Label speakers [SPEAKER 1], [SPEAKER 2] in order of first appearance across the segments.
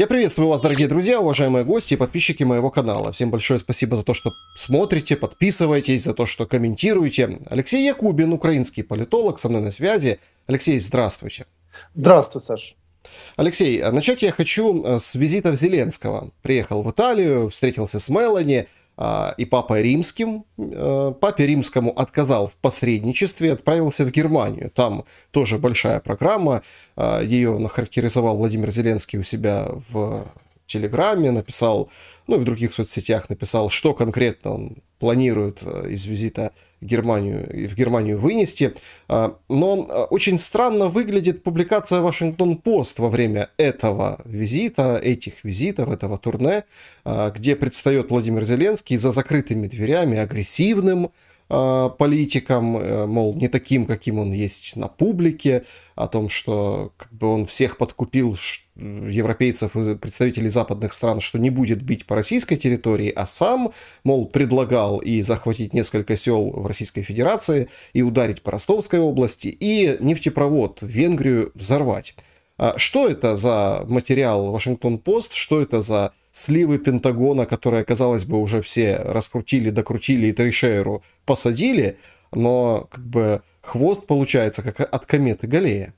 [SPEAKER 1] Я приветствую вас, дорогие друзья, уважаемые гости и подписчики моего канала. Всем большое спасибо за то, что смотрите, подписываетесь, за то, что комментируете. Алексей Якубин, украинский политолог, со мной на связи. Алексей, здравствуйте. Здравствуй, Саша. Алексей, а начать я хочу э, с визитов Зеленского. Приехал в Италию, встретился с Мелани – а, и папой римским. Э, папе римскому отказал в посредничестве, отправился в Германию. Там тоже большая программа. А, Ее нахарактеризовал Владимир Зеленский у себя в Телеграме, написал, ну и в других соцсетях написал, что конкретно он планирует э, из визита в Германию, в Германию вынести. А, но а, очень странно выглядит публикация Вашингтон-Пост во время этого визита, этих визитов, этого турне, а, где предстает Владимир Зеленский за закрытыми дверями, агрессивным, политиком, э, мол, не таким, каким он есть на публике, о том, что как бы он всех подкупил, Э, европейцев и представителей западных стран, что не будет бить по российской территории, а сам, мол, предлагал и захватить несколько сел в Российской Федерации, и ударить по Ростовской области, и нефтепровод в Венгрию взорвать. А что это за материал Вашингтон-Пост, что это за сливы Пентагона, которые, казалось бы, уже все раскрутили, докрутили и Тришейру посадили, но как бы хвост получается как от кометы Галея.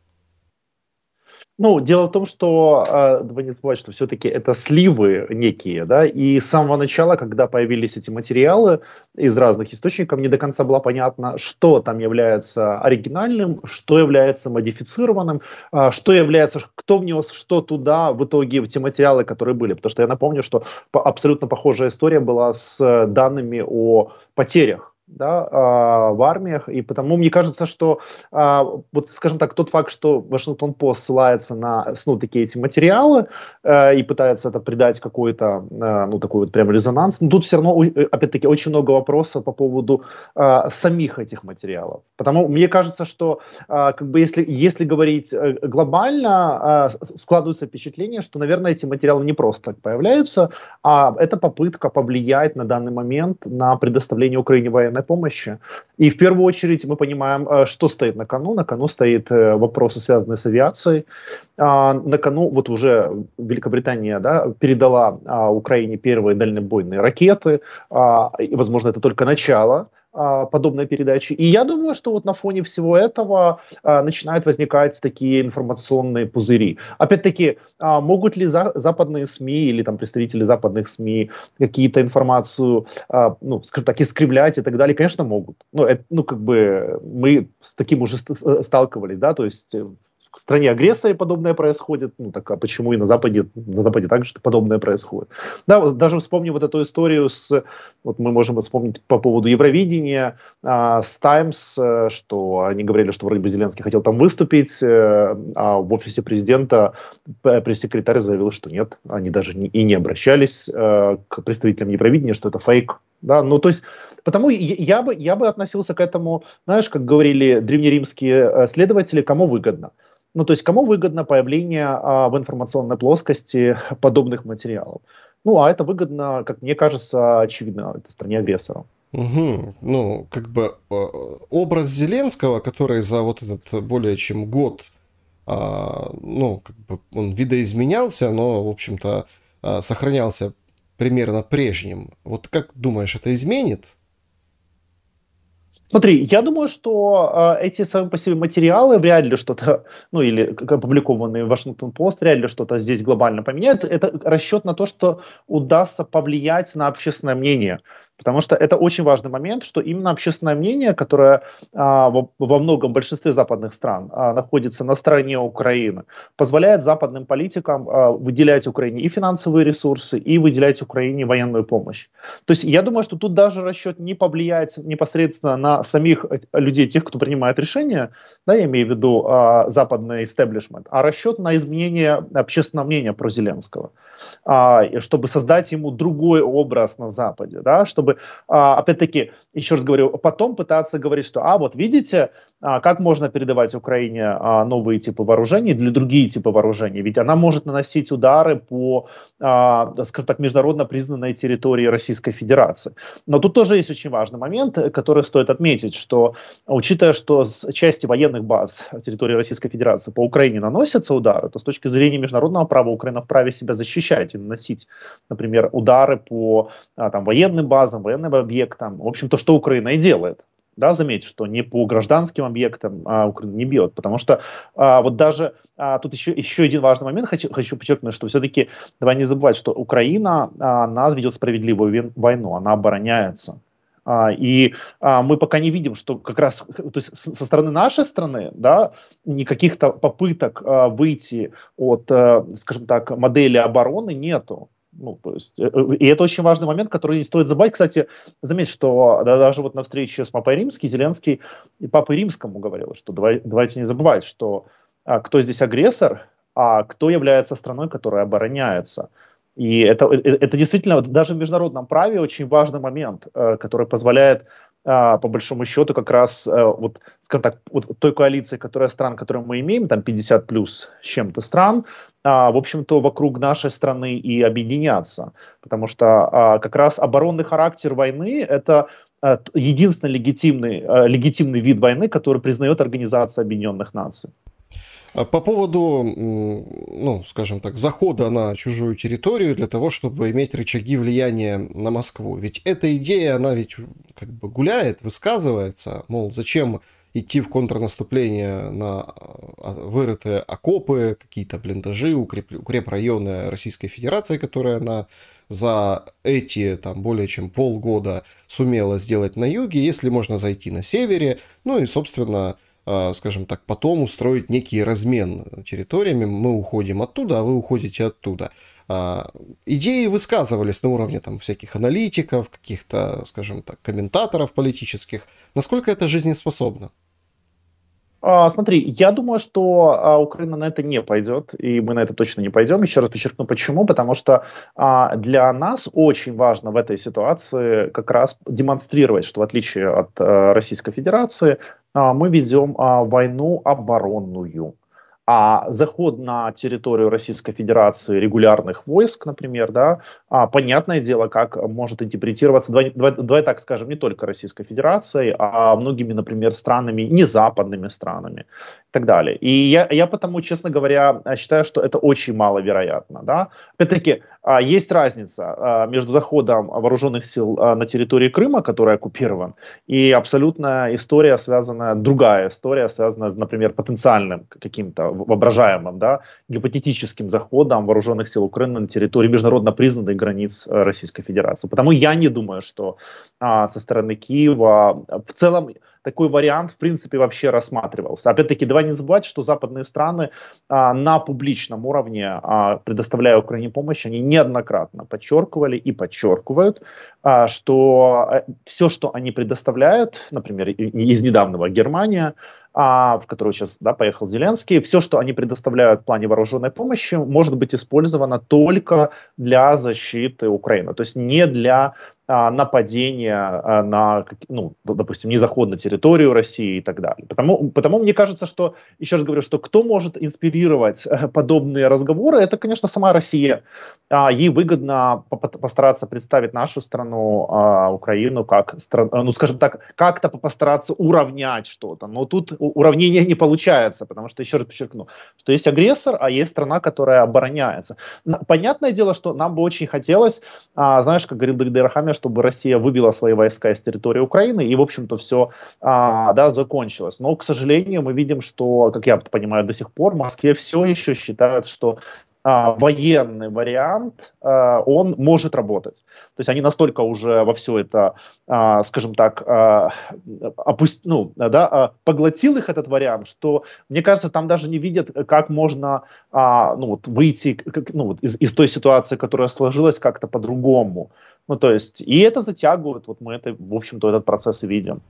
[SPEAKER 2] Ну, дело в том, что, э, вы не забывайте, что все-таки это сливы некие, да, и с самого начала, когда появились эти материалы из разных источников, не до конца было понятно, что там является оригинальным, что является модифицированным, а, что является, кто внес что туда в итоге в те материалы, которые были. Потому что я напомню, что абсолютно похожая история была с э, данными о потерях да, а, в армиях, и потому мне кажется, что а, вот, скажем так, тот факт, что Вашингтон Пост ссылается на, ну, такие эти материалы э, и пытается это придать какой-то, э, ну, такой вот прям резонанс, но ну, тут все равно, э, опять-таки, очень много вопросов по поводу а, самих этих материалов, потому мне кажется, что, как бы, если, если говорить глобально, складывается впечатление, что, наверное, эти материалы не просто так появляются, а это попытка повлиять на данный момент на предоставление Украине военной гуманитарной помощи. И в первую очередь мы понимаем, э, что стоит на кону. На кону стоит э, вопросы, связанные с авиацией. А, на кону вот уже Великобритания да, передала а, Украине первые дальнобойные ракеты. А, и Возможно, это только начало. А, подобной передачи. И я думаю, что вот на фоне всего этого а, начинают возникать такие информационные пузыри. Опять-таки, а, могут ли за, западные СМИ или там представители западных СМИ какие-то информацию, а, ну, скажем так, искривлять и так далее? Конечно, могут. Ну, это, ну, как бы мы с таким уже сталкивались, да, то есть э, в стране агрессоре подобное происходит, ну так а почему и на Западе, на Западе также подобное происходит. Да, вот даже вспомним вот эту историю с, вот мы можем вспомнить по поводу Евровидения а, с Times, э, что они говорили, что вроде бы Зеленский хотел там выступить, э, а в офисе президента пресс-секретарь заявил, что нет, они даже не, и не обращались а, к представителям Евровидения, что это фейк, да, ну то есть, потому я, я бы я бы относился к этому, знаешь, как говорили древнеримские следователи, кому выгодно. Ну, то есть кому выгодно появление а, в информационной плоскости подобных материалов? Ну, а это выгодно, как мне кажется, очевидно, это стране агрессора.
[SPEAKER 1] Угу. Ну, как бы а, образ Зеленского, который за вот этот более чем год, а, ну, как бы он видоизменялся, но, в общем-то, а, сохранялся примерно прежним. Вот как думаешь, это изменит
[SPEAKER 2] Смотри, я думаю, что э, эти сами по себе материалы вряд ли что-то, ну или опубликованные в Вашингтон Пост, вряд ли что-то здесь глобально поменяют. Это расчет на то, что удастся повлиять на общественное мнение. Потому что это очень важный момент, что именно общественное мнение, которое а, во, во многом большинстве западных стран а, находится на стороне Украины, позволяет западным политикам а, выделять Украине и финансовые ресурсы, и выделять Украине военную помощь. То есть я думаю, что тут даже расчет не повлияет непосредственно на самих э, людей, тех, кто принимает решения, да, я имею в виду а, западный истеблишмент, а расчет на изменение общественного мнения про Зеленского, а, чтобы создать ему другой образ на Западе, да, чтобы чтобы, а, опять-таки, еще раз говорю, потом пытаться говорить, что, а, вот видите, а, как можно передавать Украине а, новые типы вооружений для другие типы вооружений, ведь она может наносить удары по, скажем так, международно признанной территории Российской Федерации. Но тут тоже есть очень важный момент, который стоит отметить, что, учитывая, что с части военных баз территории Российской Федерации по Украине наносятся удары, то с точки зрения международного права Украина вправе себя защищать и наносить, например, удары по там, военным базам, объектам, военным объектам. В общем, то, что Украина и делает. Да, заметь, что не по гражданским объектам а, Украина не бьет, потому что а, вот даже а, тут еще, еще один важный момент, хочу, хочу подчеркнуть, что все-таки давай не забывать, что Украина, а, она ведет справедливую войну, она обороняется. А, и а, мы пока не видим, что как раз то есть со стороны нашей страны да, никаких то попыток а, выйти от, э, скажем так, модели обороны нету. Ну, то есть, э, э, и это очень важный момент, который не стоит забывать. Кстати, заметь, что а, даже вот на встрече с Папой Римский, Зеленский и Папой Римскому говорил, что давай, давайте не забывать, что а, кто здесь агрессор, а кто является страной, которая обороняется. И это, э, э, это действительно даже в международном праве очень важный момент, э, который позволяет а, по большому счету как раз вот, скажем так, вот той коалиции, которая стран, которую мы имеем, там 50 плюс с чем-то стран, а, в общем-то, вокруг нашей страны и объединяться. Потому что а, как раз оборонный характер войны – это единственный легитимный, легитимный вид войны, который признает Организация Объединенных Наций.
[SPEAKER 1] А по поводу, ну, скажем так, захода на чужую территорию для того, чтобы иметь рычаги влияния на Москву. Ведь эта идея, она ведь как бы гуляет, высказывается, мол, зачем идти в контрнаступление на а, а, вырытые окопы, какие-то блиндажи, укреп, укрепрайоны Российской Федерации, которые она за эти там более чем полгода сумела сделать на юге, если можно зайти на севере, ну и, собственно, Э, скажем так, потом устроить некий размен территориями. Мы уходим оттуда, а вы уходите оттуда. А, идеи высказывались на уровне там, всяких аналитиков, каких-то, скажем так,
[SPEAKER 2] комментаторов политических. Насколько это жизнеспособно? А, смотри, я думаю, что а, Украина на это не пойдет, и мы на это точно не пойдем. Еще раз подчеркну, почему. Потому что для нас очень важно в этой ситуации как раз демонстрировать, что в отличие от э, Российской Федерации, а, мы ведем а, войну оборонную а заход на территорию Российской Федерации регулярных войск, например, да, а, понятное дело, как может интерпретироваться, давай, давай, давай так скажем, не только Российской Федерацией, а многими, например, странами, не западными странами и так далее. И я, я потому, честно говоря, считаю, что это очень маловероятно. Да? Опять-таки, а, есть разница а, между заходом вооруженных сил а, на территории Крыма, который оккупирован, и абсолютная история связанная, другая история связанная, например, потенциальным каким-то воображаемым, да, гипотетическим заходом вооруженных сил Украины на территории международно признанных границ э, Российской Федерации. Потому я не думаю, что а, со стороны Киева в целом такой вариант, в принципе, вообще рассматривался. Опять-таки, давай не забывать, что западные страны а, на публичном уровне, а, предоставляя Украине помощь, они неоднократно подчеркивали и подчеркивают, а, что э, все, что они предоставляют, например, из недавнего Германия, а, в которую сейчас да, поехал Зеленский, все, что они предоставляют в плане вооруженной помощи, может быть использовано только для защиты Украины, то есть не для а, нападения а, на, ну, допустим, незаход на территорию России и так далее. Потому, потому мне кажется, что, еще раз говорю, что кто может инспирировать э, подобные разговоры, это, конечно, сама Россия. А, ей выгодно постараться представить нашу страну, Украину, как, э, ну, скажем так, как-то постараться уравнять что-то. Но тут уравнение не получается, потому что, еще раз подчеркну, что есть агрессор, а есть страна, которая обороняется. Понятное дело, что нам бы очень хотелось, знаешь, как говорил Дагдер Хамеш, чтобы Россия выбила свои войска из территории Украины, и, в общем-то, все а, да, закончилось. Но, к сожалению, мы видим, что, как я понимаю, до сих пор в Москве все еще считают, что а, военный вариант, а, он может работать. То есть они настолько уже во все это, а, скажем так, а, опуст, ну, да, поглотил их этот вариант, что, мне кажется, там даже не видят, как можно ну, вот, выйти как, ну, вот, из, из той ситуации, которая сложилась как-то по-другому. Ну, то есть, и это затягивает, вот мы это, в общем-то, этот процесс и видим.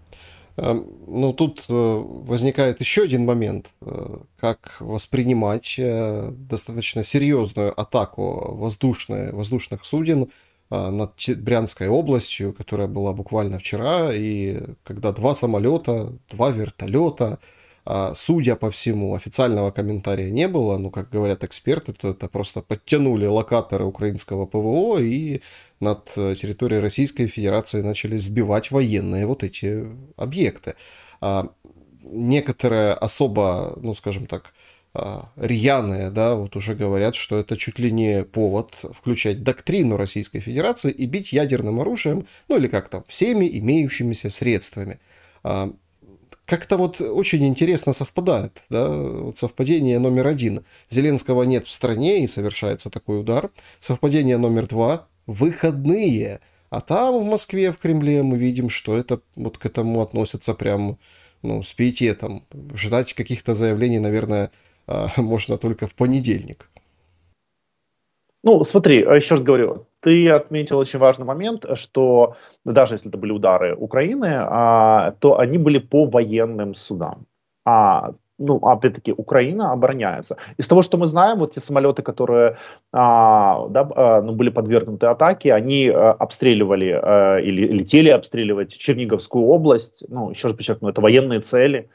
[SPEAKER 1] Эм, ну, тут э, возникает еще один момент, э, как воспринимать э, достаточно серьезную атаку воздушной, воздушных суден над Брянской областью, которая была буквально вчера, и когда два самолета, два вертолета, а, судя по всему, официального комментария не было, Ну, как говорят эксперты, то это просто подтянули локаторы украинского ПВО и над э, территорией Российской Федерации начали сбивать военные вот эти объекты. А, некоторые особо, ну, скажем так, а, рьяные, да, вот уже говорят, что это чуть ли не повод включать доктрину Российской Федерации и бить ядерным оружием, ну или как там, всеми имеющимися средствами как-то вот очень интересно совпадает, да, вот совпадение номер один. Зеленского нет в стране и совершается такой удар. Совпадение номер два – выходные. А там в Москве, в Кремле мы видим, что это вот к этому относятся прям ну, с пиететом. Ждать каких-то заявлений, наверное, а, можно только в понедельник.
[SPEAKER 2] Ну, смотри, а еще раз говорю, ты отметил очень важный момент, что даже если это были удары Украины, а, то они были по военным судам. А ну, опять-таки, Украина обороняется. Из того, что мы знаем, вот те самолеты, которые а, да, а, ну, были подвергнуты атаке, они а, обстреливали а, или летели обстреливать Черниговскую область. Ну, еще раз подчеркну, это военные цели.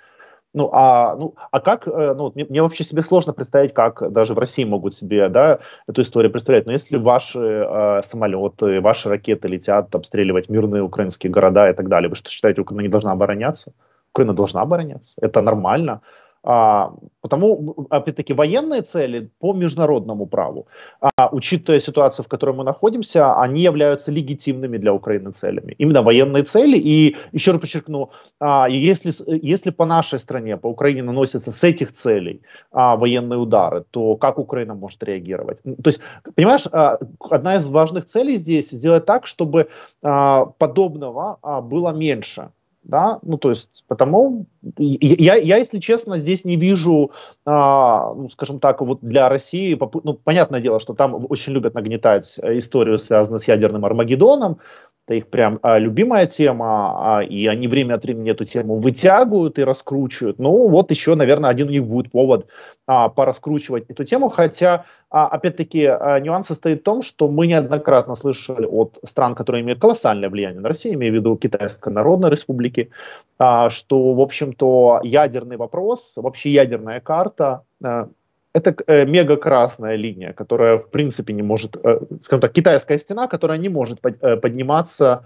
[SPEAKER 2] Ну, а, ну, а как, э, ну, мне, мне вообще себе сложно представить, как даже в России могут себе, да, эту историю представлять. Но если ваши э, самолеты, ваши ракеты летят обстреливать мирные украинские города и так далее, вы что считаете, Украина не должна обороняться? Украина должна обороняться. Это нормально. А, потому, опять-таки, военные цели по международному праву, а, учитывая ситуацию, в которой мы находимся, они являются легитимными для Украины целями. Именно военные цели. И еще раз подчеркну, а, если, если по нашей стране, по Украине наносятся с этих целей а, военные удары, то как Украина может реагировать? То есть, понимаешь, а, одна из важных целей здесь сделать так, чтобы а, подобного а, было меньше да, ну то есть потому я, я если честно, здесь не вижу, а, ну, скажем так, вот для России, ну понятное дело, что там очень любят нагнетать э, историю, связанную с ядерным Армагеддоном, это их прям а, любимая тема, а, и они время от времени эту тему вытягивают и раскручивают. Ну, вот еще, наверное, один у них будет повод а, пораскручивать эту тему, хотя, а, опять-таки, а, нюанс состоит в том, что мы неоднократно слышали от стран, которые имеют колоссальное влияние на Россию, имею в виду Китайской Народной Республики, а, что, в общем-то, ядерный вопрос, вообще ядерная карта а, это э, мега красная линия, которая в принципе не может, э, скажем так, китайская стена, которая не может под, э, подниматься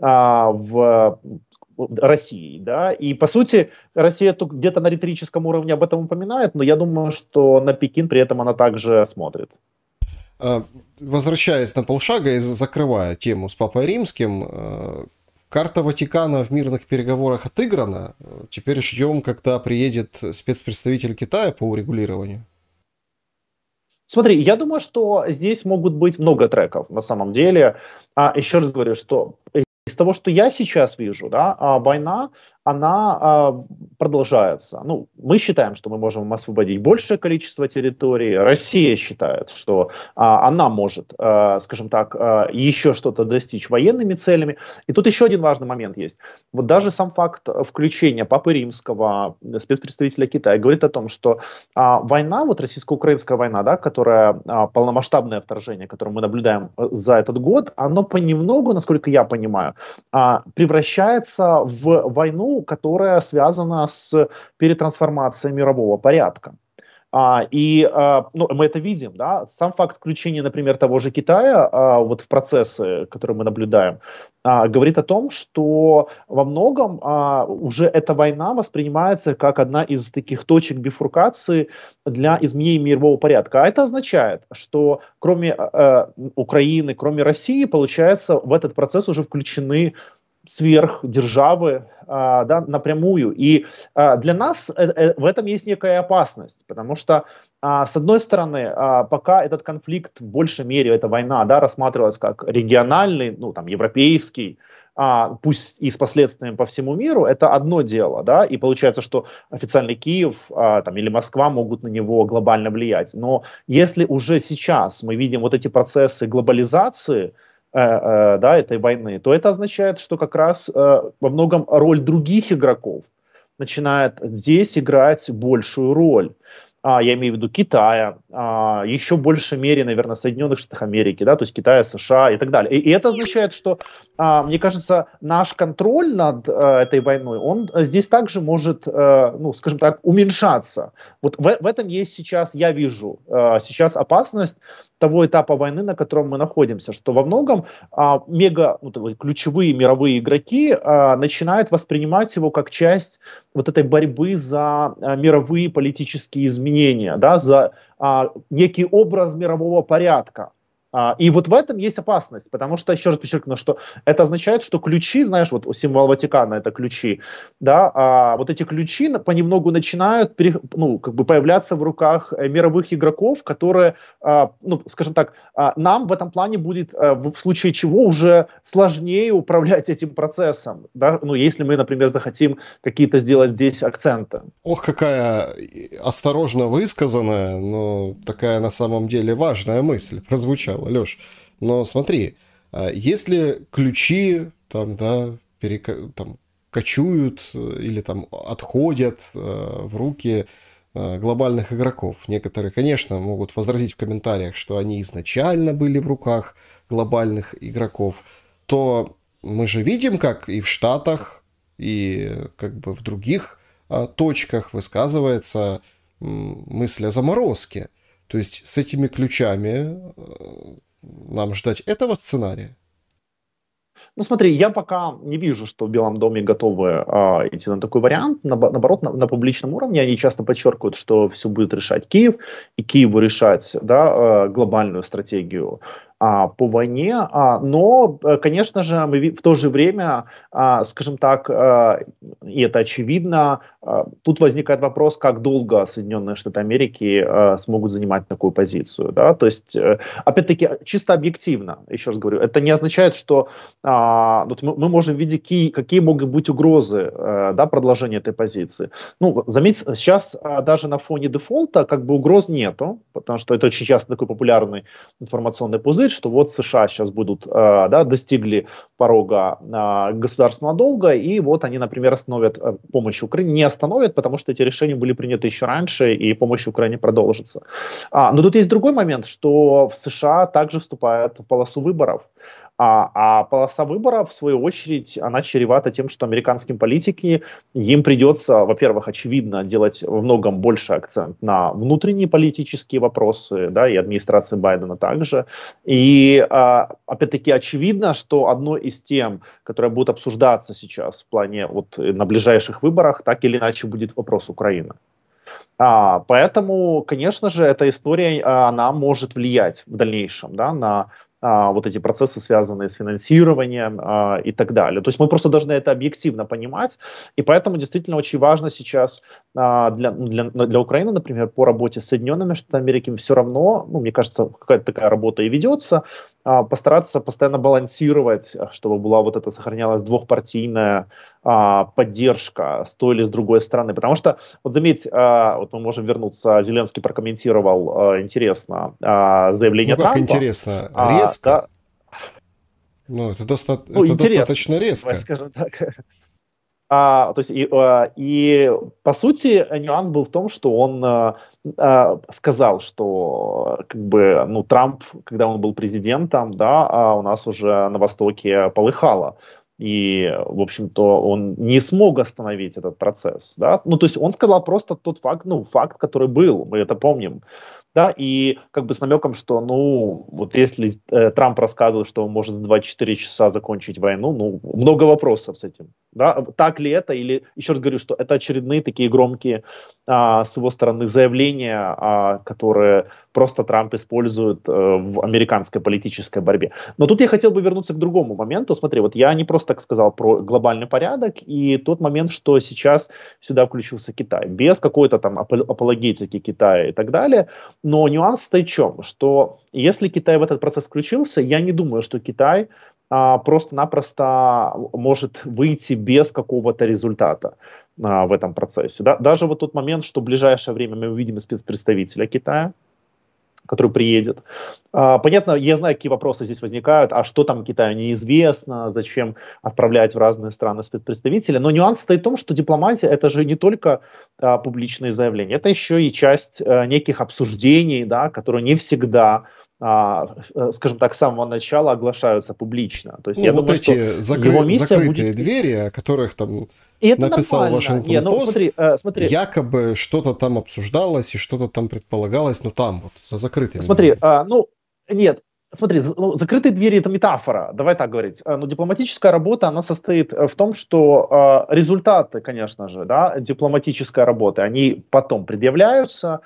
[SPEAKER 2] э, в России, да, и по сути Россия тут где-то на риторическом уровне об этом упоминает, но я думаю, что на Пекин при этом она также смотрит.
[SPEAKER 1] А, возвращаясь на полшага и закрывая тему с Папой Римским, э, Карта Ватикана в мирных переговорах отыграна. Теперь ждем, когда приедет спецпредставитель
[SPEAKER 2] Китая по урегулированию. Смотри, я думаю, что здесь могут быть много треков на самом деле. А еще раз говорю, что из того, что я сейчас вижу, да, а, война, она э, продолжается. Ну, мы считаем, что мы можем освободить большее количество территории. Россия считает, что э, она может, э, скажем так, э, еще что-то достичь военными целями. И тут еще один важный момент есть. Вот даже сам факт включения Папы Римского, э, спецпредставителя Китая, говорит о том, что э, война, вот российско-украинская война, да, которая э, полномасштабное вторжение, которое мы наблюдаем э, за этот год, оно понемногу, насколько я понимаю, э, превращается в войну, которая связана с перетрансформацией мирового порядка. А, и а, ну, мы это видим, да, сам факт включения, например, того же Китая а, вот в процессы, которые мы наблюдаем, а, говорит о том, что во многом а, уже эта война воспринимается как одна из таких точек бифуркации для изменения мирового порядка. А это означает, что кроме а, Украины, кроме России, получается, в этот процесс уже включены сверхдержавы а, да, напрямую. И а, для нас э, э, в этом есть некая опасность, потому что, а, с одной стороны, пока этот конфликт в большей мере, эта война да, рассматривалась как региональный, ну, там, европейский, пусть и с последствиями по всему миру, это одно дело, да, и получается, что официальный Киев там, или Москва могут на него глобально влиять. Но если уже сейчас мы видим вот эти процессы глобализации, Э, э, да, этой войны, то это означает, что как раз э, во многом роль других игроков начинает здесь играть большую роль. А, я имею в виду Китая, а, еще большей мере, наверное, Соединенных Штатах Америки, да, то есть Китая, США и так далее. И, и это означает, что, а, мне кажется, наш контроль над а, этой войной, он здесь также может, а, ну, скажем так, уменьшаться. Вот в, в этом есть сейчас, я вижу, а, сейчас опасность того этапа войны, на котором мы находимся, что во многом а, мега, ну, ключевые мировые игроки а, начинают воспринимать его как часть вот этой борьбы за а, мировые политические изменения, да, за а, некий образ мирового порядка. А, и вот в этом есть опасность, потому что, еще раз подчеркну, что это означает, что ключи, знаешь, вот символ Ватикана это ключи, да, а вот эти ключи понемногу начинают, ну, как бы появляться в руках э, мировых игроков, которые, а, ну, скажем так, а, нам в этом плане будет э, в случае чего уже сложнее управлять этим процессом, да, ну, если мы, например, захотим какие-то сделать здесь акценты. Ох, какая э,
[SPEAKER 1] осторожно высказанная, но такая на самом деле важная мысль прозвучала сказал, но смотри, а если ключи там, да, перека... там, кочуют э, или там отходят э, в руки э, глобальных игроков. Некоторые, конечно, могут возразить в комментариях, что они изначально были в руках глобальных игроков, то мы же видим, как и в Штатах, и как бы в других а, точках высказывается мысль о заморозке – то есть с этими ключами э,
[SPEAKER 2] нам ждать этого сценария? Ну, смотри, я пока не вижу, что в Белом доме готовы э, идти на такой вариант. На, наоборот, на, на публичном уровне они часто подчеркивают, что все будет решать Киев, и Киеву решать да, э, глобальную стратегию. А, по войне, а, но, э, конечно же, мы в то же время, а, скажем так, э, и это очевидно, э, тут возникает вопрос, как долго Соединенные Штаты Америки смогут занимать такую позицию, да, то есть, опять-таки, чисто объективно, еще раз говорю, это не означает, что вот мы, можем видеть, какие, какие могут быть угрозы, да, продолжения этой позиции. Ну, заметьте, сейчас даже на фоне дефолта как бы угроз нету, потому что это очень часто такой популярный информационный пузырь, говорит, что вот США сейчас будут, э, да, достигли порога э, государственного долга, и вот они, например, остановят э, помощь Украине, не остановят, потому что эти решения были приняты еще раньше, и помощь Украине продолжится. А, но тут есть другой момент, что в США также вступают в полосу выборов. А, а полоса выбора, в свою очередь, она чревата тем, что американским политики им придется, во-первых, очевидно, делать в многом больше акцент на внутренние политические вопросы, да, и администрации Байдена также. И, а, опять-таки, очевидно, что одно из тем, которое будет обсуждаться сейчас в плане вот на ближайших выборах, так или иначе будет вопрос Украины. А, поэтому, конечно же, эта история, а, она может влиять в дальнейшем да, на а, вот эти процессы, связанные с финансированием а, и так далее. То есть мы просто должны это объективно понимать, и поэтому действительно очень важно сейчас а, для, для, для Украины, например, по работе с Соединенными Штатами Америки все равно, ну, мне кажется, какая-то такая работа и ведется, а, постараться постоянно балансировать, чтобы была вот эта сохранялась двухпартийная а, поддержка с той или с другой стороны. Потому что, вот заметь, а, вот мы можем вернуться, Зеленский прокомментировал интересно заявление ну, как Трампа. интересно, резко. Да.
[SPEAKER 1] Ну, это, доста... ну, это достаточно резко. Скажем так.
[SPEAKER 2] А, то есть и, а, и по сути нюанс был в том, что он а, а, сказал, что как бы ну Трамп, когда он был президентом, да, а у нас уже на Востоке полыхало. И, в общем-то, он не смог остановить этот процесс. Да? Ну, то есть он сказал просто тот факт, ну, факт, который был, мы это помним да, и как бы с намеком, что, ну, вот если э, Трамп рассказывает, что он может за 24 часа закончить войну, ну, много вопросов с этим. Да, так ли это? Или, еще раз говорю, что это очередные такие громкие а, с его стороны заявления, а, которые просто Трамп использует а, в американской политической борьбе. Но тут я хотел бы вернуться к другому моменту. Смотри, вот я не просто так сказал про глобальный порядок и тот момент, что сейчас сюда включился Китай. Без какой-то там апологетики Китая и так далее. Но нюанс стоит в чем? Что если Китай в этот процесс включился, я не думаю, что Китай а, просто-напросто может выйти без какого-то результата а, в этом процессе. Да? Даже вот тот момент, что в ближайшее время мы увидим спецпредставителя Китая, который приедет. А, понятно, я знаю, какие вопросы здесь возникают, а что там Китаю неизвестно, зачем отправлять в разные страны спецпредставителя, но нюанс стоит в том, что дипломатия это же не только а, публичные заявления, это еще и часть а, неких обсуждений, да, которые не всегда а, э, скажем так, с самого начала оглашаются публично. То есть, ну, я вот думаю, эти что закры... его миссия закрытые
[SPEAKER 1] будет... двери, о которых там и это написал Вашингтон Не, ну, смотри, э, смотри. якобы что-то там обсуждалось и что-то там предполагалось, но ну, там вот, за закрытыми. Смотри,
[SPEAKER 2] э, ну, нет, смотри, ну, закрытые двери это метафора, давай так говорить. А, но ну, дипломатическая работа, она состоит э, в том, что э, результаты, конечно же, да, дипломатической работы, они потом предъявляются,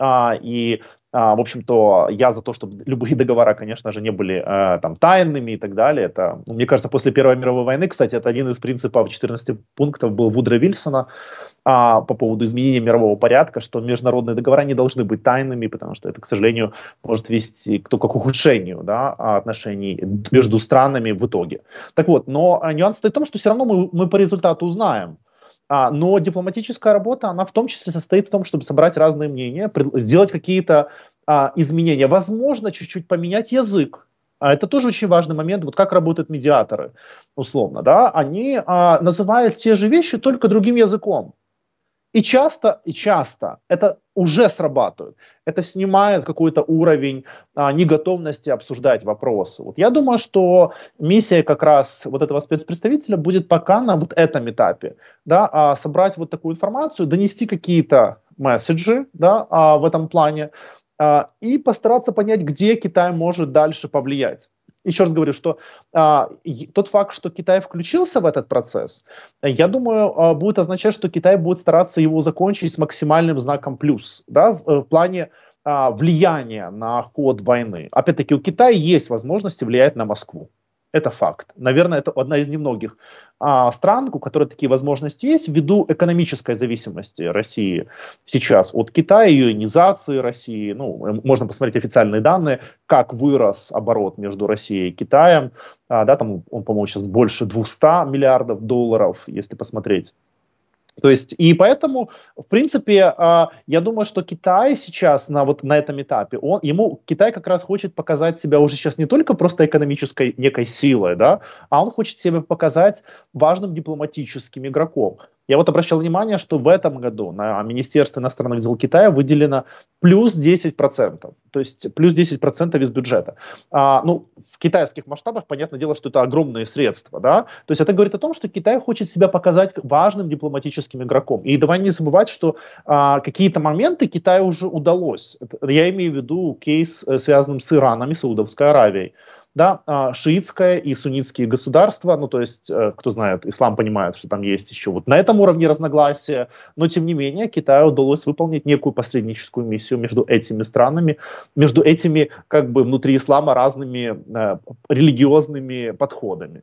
[SPEAKER 2] э, и а, в общем-то, я за то, чтобы любые договора, конечно же, не были э, там тайными и так далее. Это, ну, мне кажется, после Первой мировой войны, кстати, это один из принципов 14 пунктов был Вудра Вильсона а, по поводу изменения мирового порядка, что международные договора не должны быть тайными, потому что это, к сожалению, может вести только к ухудшению да, отношений между странами в итоге. Так вот, но э, нюанс в том, что все равно мы, мы по результату узнаем, а, но дипломатическая работа, она в том числе состоит в том, чтобы собрать разные мнения, сделать какие-то а, изменения. Возможно, чуть-чуть поменять язык. А это тоже очень важный момент, вот как работают медиаторы, условно, да, они а, называют те же вещи только другим языком. И часто, и часто это уже срабатывает. Это снимает какой-то уровень а, неготовности обсуждать вопросы. Вот я думаю, что миссия как раз вот этого спецпредставителя будет пока на вот этом этапе, да, а, собрать вот такую информацию, донести какие-то месседжи, да, а, в этом плане а, и постараться понять, где Китай может дальше повлиять еще раз говорю, что а, тот факт, что Китай включился в этот процесс, я думаю, а, будет означать, что Китай будет стараться его закончить с максимальным знаком плюс, да, в, э, в плане а, влияния на ход войны. Опять-таки, у Китая есть возможности влиять на Москву. Это факт. Наверное, это одна из немногих а, стран, у которой такие возможности есть, ввиду экономической зависимости России сейчас от Китая, юанизации России. Ну, можно посмотреть официальные данные, как вырос оборот между Россией и Китаем. А, да, там он, по-моему, сейчас больше 200 миллиардов долларов, если посмотреть то есть, и поэтому, в принципе, а, я думаю, что Китай сейчас на, вот, на этом этапе, он, ему Китай как раз хочет показать себя уже сейчас не только просто экономической некой силой, да, а он хочет себя показать важным дипломатическим игроком. Я вот обращал внимание, что в этом году на Министерство иностранных дел Китая выделено плюс 10%, то есть плюс 10% из бюджета. А, ну, в китайских масштабах, понятное дело, что это огромные средства, да, то есть это говорит о том, что Китай хочет себя показать важным дипломатическим игроком. И давай не забывать, что а, какие-то моменты Китаю уже удалось. Я имею в виду кейс, э, связанный с Ираном и Саудовской Аравией да, а, шиитское и суннитские государства, ну, то есть, э, кто знает, ислам понимает, что там есть еще вот на этом уровне разногласия, но, тем не менее, Китаю удалось выполнить некую посредническую миссию между этими странами, между этими, как бы, внутри ислама разными э, религиозными подходами.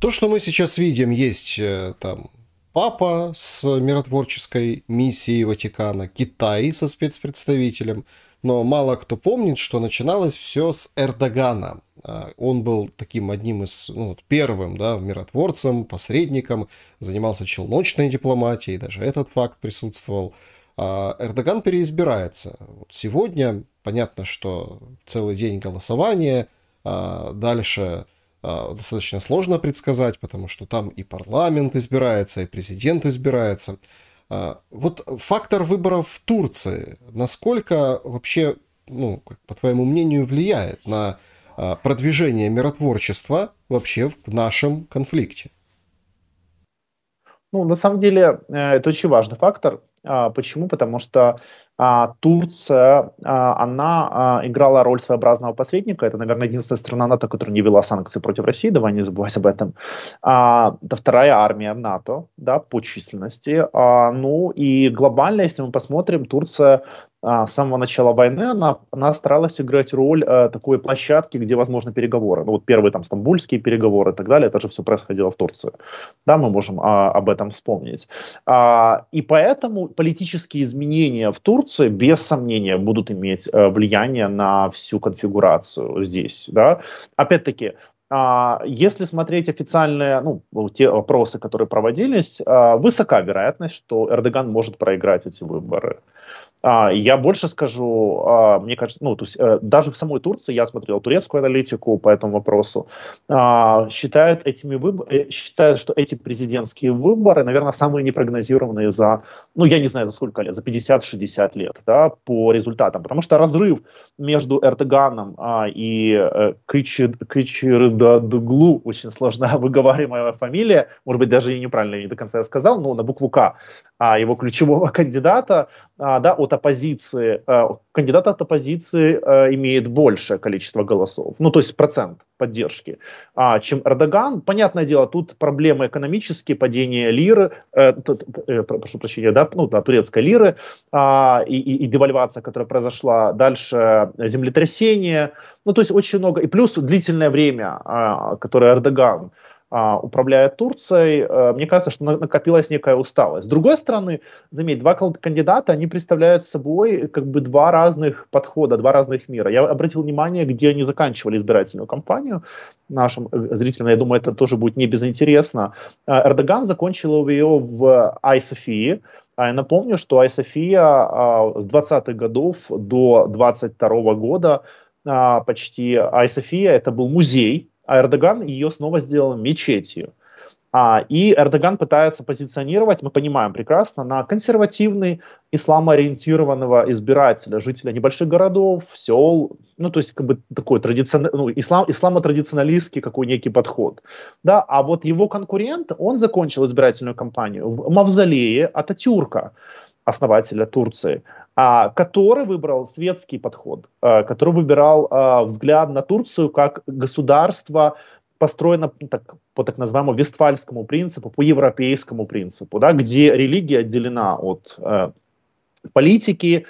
[SPEAKER 2] То, что мы сейчас видим, есть э,
[SPEAKER 1] там Папа с миротворческой миссией Ватикана, Китай со спецпредставителем. Но мало кто помнит, что начиналось все с Эрдогана. А, он был таким одним из ну, первым да, миротворцем, посредником, занимался челночной дипломатией, даже этот факт присутствовал. А, Эрдоган переизбирается. Вот сегодня понятно, что целый день голосования, а, дальше а, достаточно сложно предсказать, потому что там и парламент избирается, и президент избирается. А, вот фактор выборов в Турции, насколько вообще, ну, по твоему мнению, влияет на а, продвижение миротворчества вообще в нашем конфликте?
[SPEAKER 2] Ну, на самом деле, э, это очень важный фактор. Почему? Потому что а, Турция, а, она а, играла роль своеобразного посредника. Это, наверное, единственная страна НАТО, которая не вела санкции против России, давай не забывать об этом. это вторая армия НАТО, да, по численности. ну и глобально, если мы посмотрим, Турция с самого начала войны она, она старалась играть роль а, такой площадки, где возможны переговоры. Ну вот первые там стамбульские переговоры и так далее, это же все происходило в Турции. Да, мы можем а, об этом вспомнить. А, и поэтому политические изменения в Турции опции без сомнения будут иметь э, влияние на всю конфигурацию здесь. Да? Опять-таки, а, если смотреть официальные, ну, те опросы, которые проводились, а, высока вероятность, что Эрдоган может проиграть эти выборы. А, я больше скажу, а, мне кажется, ну, то есть, э, даже в самой Турции, я смотрел турецкую аналитику по этому вопросу, а, считают, этими выбор... Э, считают, что эти президентские выборы, наверное, самые непрогнозированные за, ну, я не знаю, за сколько лет, за 50-60 лет, да, по результатам, потому что разрыв между Эрдоганом и э, Кычердаглу, очень сложная выговариваемая фамилия, может быть, даже и неправильно не до конца я сказал, но на букву К, его ключевого кандидата, да, от от оппозиции, э, кандидат от оппозиции э, имеет большее количество голосов, ну то есть процент поддержки, а, чем Эрдоган. Понятное дело, тут проблемы экономические, падение лиры, э, прошу прощения, да, ну, да, турецкой лиры а, и, и, и девальвация, которая произошла, дальше землетрясение, ну то есть очень много, и плюс длительное время, а, которое Эрдоган а, управляя Турцией, э, мне кажется, что накопилась некая усталость. С другой стороны, заметь, два кандидата, они представляют собой э, как бы два разных подхода, два разных мира. Я обратил внимание, где они заканчивали избирательную кампанию. Нашим э, зрителям, я думаю, это тоже будет не безинтересно. А, Эрдоган закончил ее в Айсофии, а я напомню, что Айсофия а, с 20-х годов до 22 -го года а, почти Айсофия это был музей, а Эрдоган ее снова сделал мечетью. А, и Эрдоган пытается позиционировать, мы понимаем прекрасно, на консервативный, исламоориентированного избирателя, жителя небольших городов, сел, ну, то есть, как бы такой традиционный, ну, ислам, исламо-традиционалистский какой некий подход, да, а вот его конкурент, он закончил избирательную кампанию в мавзолее Ататюрка, основателя Турции, а, который выбрал светский подход, а, который выбирал а, взгляд на Турцию как государство, построено так, по так называемому вестфальскому принципу, по европейскому принципу, да, где религия отделена от а, политики,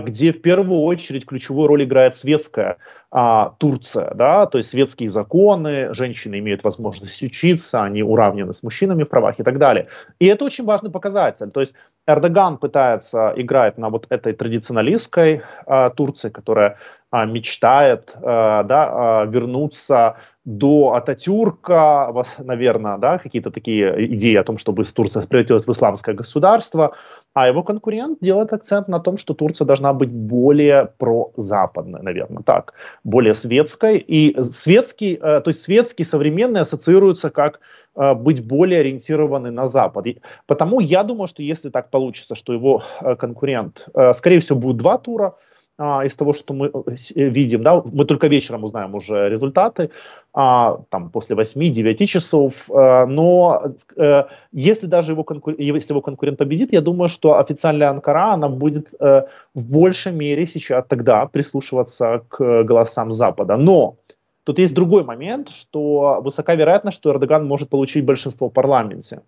[SPEAKER 2] где в первую очередь ключевую роль играет светская а, Турция, да, то есть светские законы, женщины имеют возможность учиться, они уравнены с мужчинами в правах и так далее. И это очень важный показатель. То есть Эрдоган пытается играть на вот этой традиционалистской а, Турции, которая а, мечтает а, да, а, вернуться до Ататюрка, наверное, да, какие-то такие идеи о том, чтобы Турция превратилась в исламское государство, а его конкурент делает акцент на том, что Турция должна быть более прозападной, наверное, так более светской. И светский, э, то есть светский современный ассоциируется как э, быть более ориентированный на Запад. И потому я думаю, что если так получится, что его э, конкурент, скорее всего, будет два тура – а, из того, что мы э, э, видим, да, мы только вечером узнаем уже результаты, а, там, после 8-9 часов, а, но а, если даже его, конкурент, если его конкурент победит, я думаю, что официальная Анкара, она будет а, в большей мере сейчас тогда прислушиваться к голосам Запада, но тут есть другой момент, что высока вероятность, что Эрдоган может получить большинство в парламенте,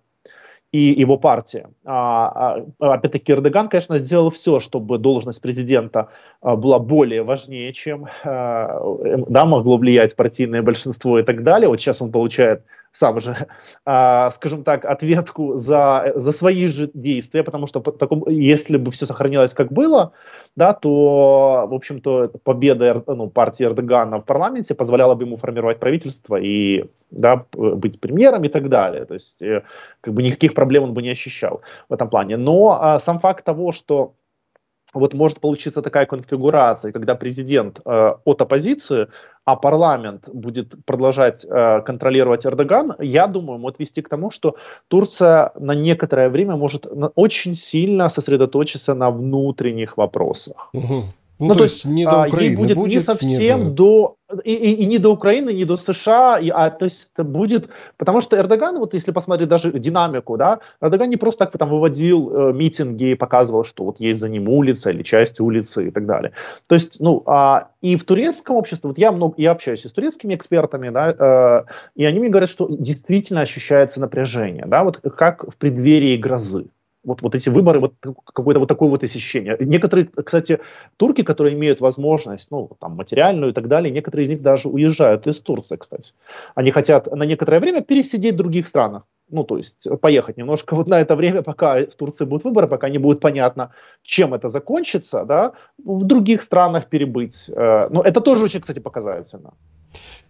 [SPEAKER 2] и его партия. А, а, опять-таки Эрдоган, конечно, сделал все, чтобы должность президента а, была более важнее, чем а, э, да, могло влиять партийное большинство и так далее. Вот сейчас он получает сам же, э, скажем так, ответку за, за свои же действия, потому что по такому, если бы все сохранилось как было, да, то, в общем-то, победа ну, партии Эрдогана в парламенте позволяла бы ему формировать правительство и да, быть премьером и так далее. То есть, э, как бы никаких проблем он бы не ощущал в этом плане. Но э, сам факт того, что вот может получиться такая конфигурация, когда президент э, от оппозиции, а парламент будет продолжать э, контролировать Эрдоган, я думаю, может вести к тому, что Турция на некоторое время может очень сильно сосредоточиться на внутренних вопросах. Угу. Ну, ну то, то есть, а, не до Украины ей будет, будет не совсем не до... до и, и, и не до Украины, не до США, и, а то есть это будет, потому что Эрдоган, вот если посмотреть даже динамику, да, Эрдоган не просто так там выводил э, митинги и показывал, что вот есть за ним улица или часть улицы и так далее. То есть, ну, а, и в турецком обществе, вот я много, я общаюсь и с турецкими экспертами, да, э, и они мне говорят, что действительно ощущается напряжение, да, вот как в преддверии грозы вот, вот эти выборы, вот какое-то вот такое вот осещение. Некоторые, кстати, турки, которые имеют возможность, ну, там, материальную и так далее, некоторые из них даже уезжают из Турции, кстати. Они хотят на некоторое время пересидеть в других странах. Ну, то есть э, поехать немножко вот на это время, пока в Турции будут выборы, пока не будет понятно, чем это закончится, да, в других странах перебыть. Э, но это тоже очень, кстати, показательно.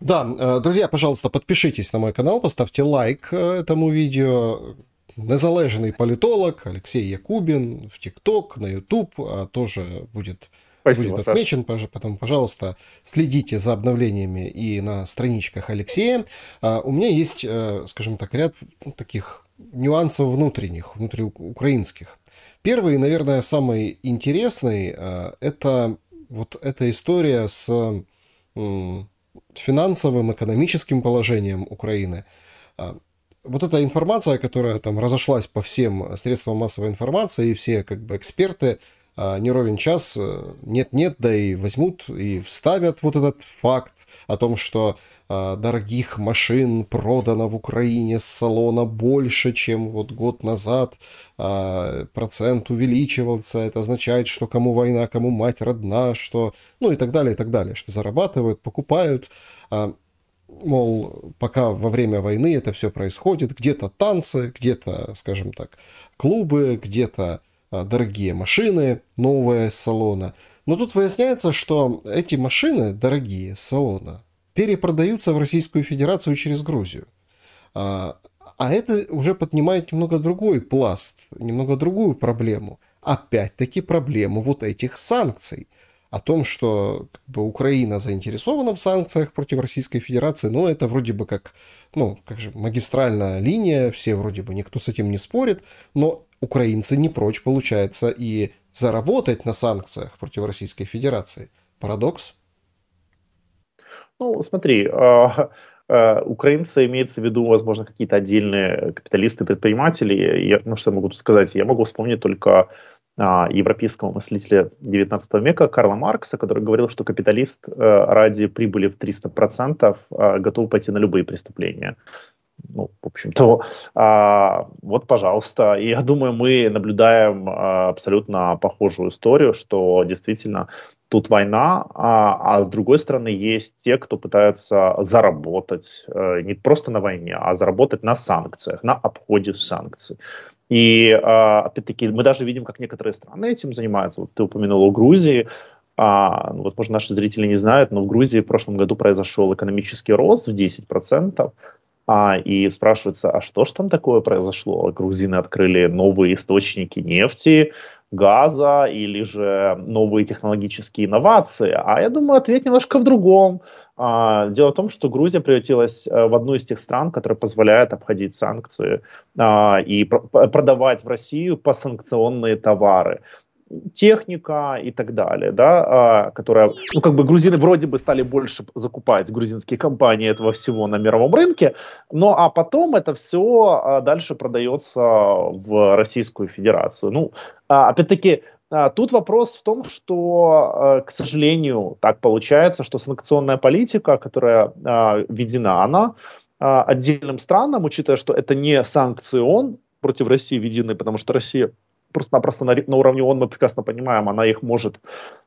[SPEAKER 2] Да,
[SPEAKER 1] э, друзья, пожалуйста, подпишитесь на мой канал, поставьте лайк этому видео, незалежний політолог Алексей Якубин в ТикТок, на Ютуб, а тоже будет, Спасибо, будет отмечен. Саша. Поэтому, пожалуйста, следите за обновлениями и на страничках Алексея. А, у меня есть, э, скажем так, ряд ну, таких нюансов внутренних, внутриукраинских. Первый, наверное, самый интересный, э, это вот эта история с финансовым, экономическим положением Украины. А, вот эта информация, которая там разошлась по всем э, средствам массовой информации, и все как бы эксперты а, не ровен час, э, нет-нет, да и возьмут и вставят вот этот факт о том, что а, дорогих машин продано в Украине с салона больше, чем вот год назад. А, процент увеличивался. Это означает, что кому война, кому мать родна, что... Ну и так далее, и так далее. Что зарабатывают, покупают мол, пока во время войны это все происходит, где-то танцы, где-то, скажем так, клубы, где-то а, дорогие машины, новые салона. Но тут выясняется, что эти машины, дорогие салона, перепродаются в Российскую Федерацию через Грузию. А, а это уже поднимает немного другой пласт, немного другую проблему. Опять-таки проблему вот этих санкций – о том, что как бы, Украина заинтересована в санкциях против Российской Федерации, но это вроде бы как, ну, как же магистральная линия, все вроде бы никто с этим не спорит, но украинцы не прочь, получается, и заработать на санкциях против Российской Федерации. Парадокс?
[SPEAKER 2] Ну, смотри, а, а, украинцы имеется в виду, возможно, какие-то отдельные капиталисты, предприниматели. Я, ну, что я могу тут сказать? Я могу вспомнить только а, европейского мыслителя 19 века Карла Маркса, который говорил, что капиталист э, ради прибыли в 300% э, готов пойти на любые преступления. Ну, в общем-то, а, вот, пожалуйста. И я думаю, мы наблюдаем э, абсолютно похожую историю, что действительно тут война, а, а с другой стороны есть те, кто пытаются заработать не просто на войне, а заработать на санкциях, на обходе санкций. И, а, опять-таки, мы даже видим, как некоторые страны этим занимаются. Вот ты упомянул о Грузии. А, ну, возможно, наши зрители не знают, но в Грузии в прошлом году произошел экономический рост в 10% а, и спрашивается, а что ж там такое произошло? Грузины открыли новые источники нефти, газа или же новые технологические инновации. А я думаю, ответ немножко в другом. А, дело в том, что Грузия превратилась э, в одну из тех стран, которая позволяет обходить санкции а, и пр продавать в Россию посанкционные товары техника и так далее, да, а, которая, ну, как бы грузины вроде бы стали больше закупать грузинские компании этого всего на мировом рынке, но а потом это все а, дальше продается в Российскую Федерацию. Ну, а, опять-таки, а, тут вопрос в том, что, а, к сожалению, так получается, что санкционная политика, которая а, введена, она а, отдельным странам, учитывая, что это не санкцион против России введены, потому что Россия просто-напросто на, на уровне ООН мы прекрасно понимаем, она их может,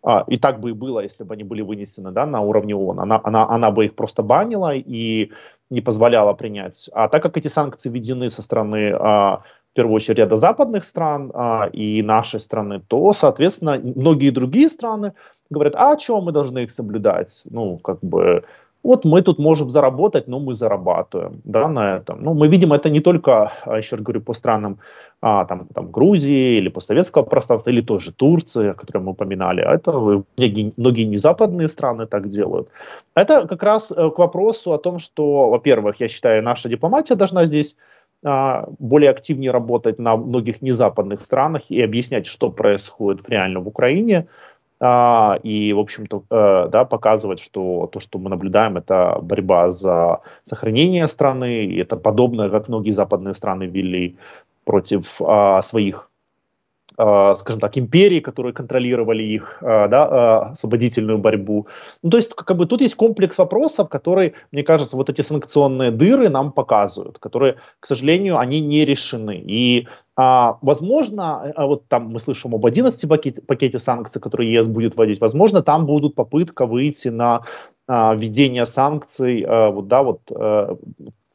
[SPEAKER 2] а, и так бы и было, если бы они были вынесены да, на уровне ООН, она, она, она бы их просто банила и не позволяла принять. А так как эти санкции введены со стороны а, в первую очередь ряда западных стран а, и нашей страны, то, соответственно, многие другие страны говорят, а чего мы должны их соблюдать? Ну, как бы вот мы тут можем заработать, но мы зарабатываем да, на этом. Ну, мы видим это не только, а, еще раз говорю, по странам а, там, там, Грузии или по советского пространства, или тоже Турции, о которой мы упоминали. А это многие, многие не западные страны так делают. Это как раз э, к вопросу о том, что, во-первых, я считаю, наша дипломатия должна здесь а, более активнее работать на многих незападных странах и объяснять, что происходит реально в Украине, а, и, в общем-то, э, да, показывать, что то, что мы наблюдаем, это борьба за сохранение страны, и это подобное, как многие западные страны вели против а, своих а, скажем так, империи, которые контролировали их, а, да, а, освободительную борьбу. Ну, то есть, как бы тут есть комплекс вопросов, которые, мне кажется, вот эти санкционные дыры нам показывают, которые, к сожалению, они не решены. И а, возможно, вот там мы слышим об 11 пакете, пакете санкций, которые ЕС будет вводить, возможно, там будут попытка выйти на а, введение санкций, а, вот, да, вот,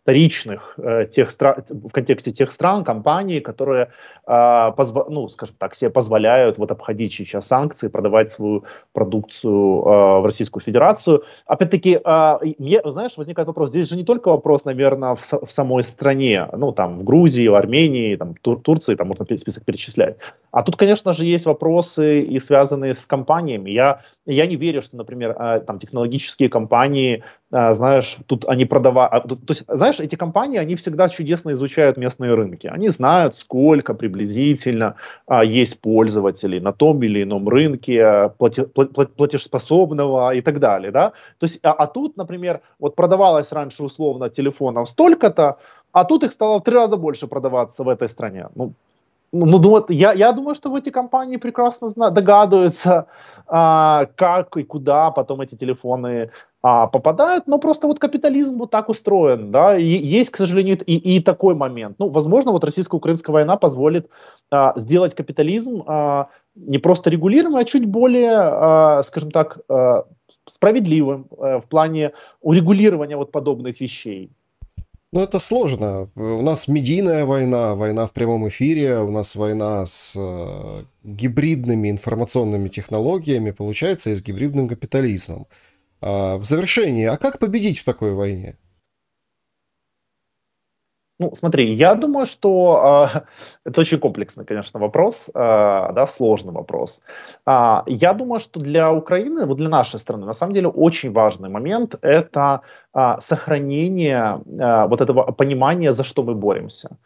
[SPEAKER 2] вторичных э, тех стран, в контексте тех стран, компаний, которые, э, а, позво, ну, скажем так, себе позволяют вот обходить сейчас санкции, продавать свою продукцию э, в Российскую Федерацию. Опять-таки, э, мне, знаешь, возникает вопрос, здесь же не только вопрос, наверное, в, в самой стране, ну, там, в Грузии, в Армении, там, Тур Турции, там можно список перечислять. А тут, конечно же, есть вопросы и связанные с компаниями. Я, я не верю, что, например, э, там, технологические компании, э, знаешь, тут они продавали, то есть, знаешь, понимаешь, эти компании, они всегда чудесно изучают местные рынки. Они знают, сколько приблизительно а, есть пользователей на том или ином рынке, а, плати, платежеспособного и так далее, да. То есть, а, а тут, например, вот продавалось раньше условно телефонов столько-то, а тут их стало в три раза больше продаваться в этой стране. Ну, ну, думаю, ну, я, я думаю, что в эти компании прекрасно зна- догадываются, а, как и куда потом эти телефоны а, попадают, но просто вот капитализм вот так устроен, да, и есть, к сожалению, и, и такой момент. Ну, возможно, вот российско-украинская война позволит а, сделать капитализм а, не просто регулируемым, а чуть более, а, скажем так, а, справедливым а, в плане урегулирования вот подобных вещей.
[SPEAKER 1] Ну, это сложно. У нас медийная война, война в прямом эфире, у нас война с э, гибридными информационными технологиями, получается, и с гибридным капитализмом. А в завершении, а как победить в такой войне?
[SPEAKER 2] Ну, смотри, я думаю, что э, это очень комплексный, конечно, вопрос, э, да, сложный вопрос. Э, я думаю, что для Украины, вот для нашей страны, на самом деле, очень важный момент – это э, сохранение э, вот этого понимания, за что мы боремся.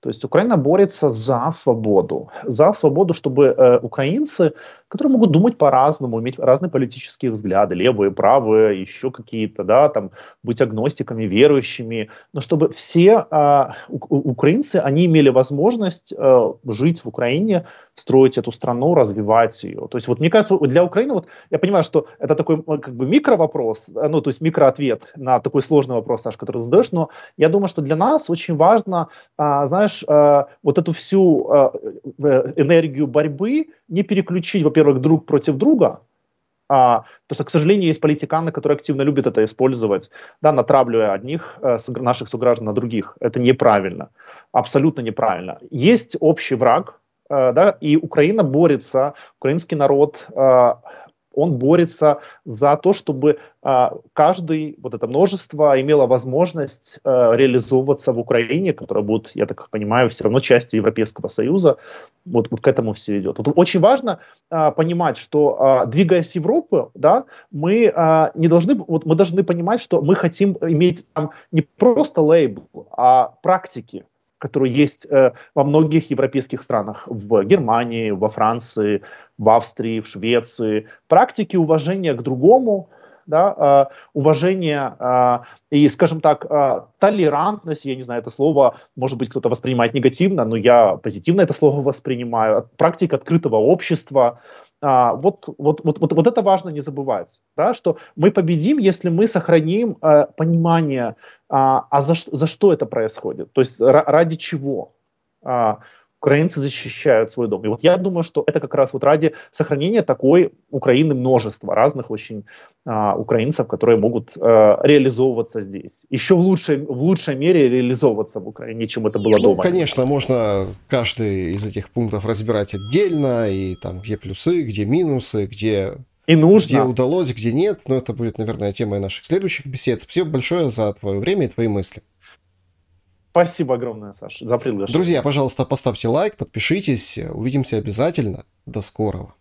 [SPEAKER 2] То есть Украина борется за свободу, за свободу, чтобы э, украинцы, которые могут думать по-разному, иметь разные политические взгляды, левые, правые, еще какие-то, да, там, быть агностиками, верующими, но чтобы все э, украинцы, они имели возможность э, жить в Украине, строить эту страну, развивать ее. То есть вот мне кажется, для Украины, вот я понимаю, что это такой как бы микро вопрос, э, ну, то есть микроответ на такой сложный вопрос, Саш, который задаешь, но я думаю, что для нас очень важно, э, знаешь, понимаешь, э, вот эту всю э, э, энергию борьбы не переключить, во-первых, друг против друга, а, потому что, к сожалению, есть политиканы, которые активно любят это использовать, да, натравливая одних наших сограждан на других. Это неправильно, абсолютно неправильно. Есть общий враг, да, и Украина борется, украинский народ он борется за то, чтобы э, каждый, вот это множество, имело возможность э, реализовываться в Украине, которая будет, я так понимаю, все равно частью Европейского Союза. Вот, вот к этому все идет. Вот очень важно э, понимать, что э, двигаясь в Европу, да, мы э, не должны, вот мы должны понимать, что мы хотим иметь там не просто лейбл, а практики которые есть э, во многих европейских странах. В Германии, во Франции, в Австрии, в Швеции. Практики уважения к другому – да, а, уважение а, и, скажем так, а, толерантность, я не знаю, это слово, может быть, кто-то воспринимает негативно, но я позитивно это слово воспринимаю, практика открытого общества, вот, вот, вот, вот, вот это важно не забывать, да, что мы победим, если мы сохраним понимание, а, за, за что это происходит, то есть ради чего украинцы защищают свой дом. И вот я думаю, что это как раз вот ради сохранения такой Украины множества разных очень а, украинцев, которые могут а, реализовываться здесь. Еще в лучшей, в лучшей мере реализовываться в Украине, чем это было ну, дома.
[SPEAKER 1] Конечно, можно каждый из этих пунктов разбирать отдельно, и там где плюсы, где минусы, где и нужно. Где удалось, где нет. Но это будет, наверное, темой наших следующих бесед. Спасибо большое за твое время и твои мысли.
[SPEAKER 2] Спасибо огромное, Саша, за приглашение.
[SPEAKER 1] Друзья, пожалуйста, поставьте лайк, подпишитесь. Увидимся обязательно. До скорого.